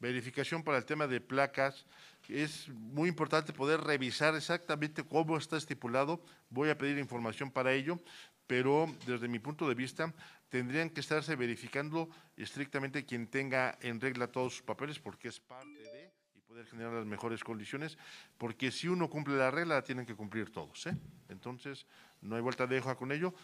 verificación para el tema de placas. Es muy importante poder revisar exactamente cómo está estipulado. Voy a pedir información para ello, pero desde mi punto de vista tendrían que estarse verificando estrictamente quien tenga en regla todos sus papeles porque es parte de y poder generar las mejores condiciones, porque si uno cumple la regla, tienen que cumplir todos. ¿eh? Entonces, no hay vuelta de hoja con ello.